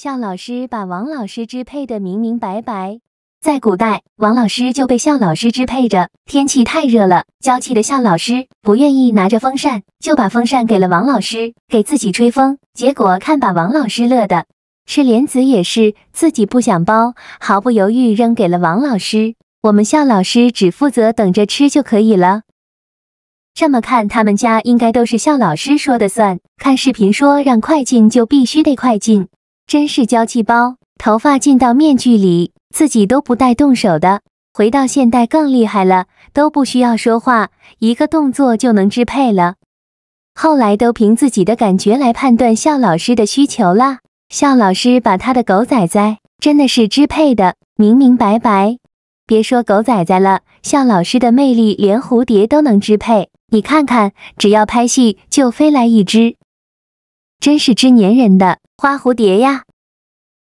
校老师把王老师支配的明明白白，在古代，王老师就被校老师支配着。天气太热了，娇气的校老师不愿意拿着风扇，就把风扇给了王老师，给自己吹风。结果看把王老师乐的，吃莲子也是自己不想剥，毫不犹豫扔给了王老师。我们校老师只负责等着吃就可以了。这么看，他们家应该都是校老师说的算。看视频说让快进就必须得快进。真是娇气包，头发进到面具里，自己都不带动手的。回到现代更厉害了，都不需要说话，一个动作就能支配了。后来都凭自己的感觉来判断笑老师的需求啦。笑老师把他的狗仔仔真的是支配的明明白白，别说狗仔仔了，笑老师的魅力连蝴蝶都能支配。你看看，只要拍戏就飞来一只，真是只粘人的花蝴蝶呀！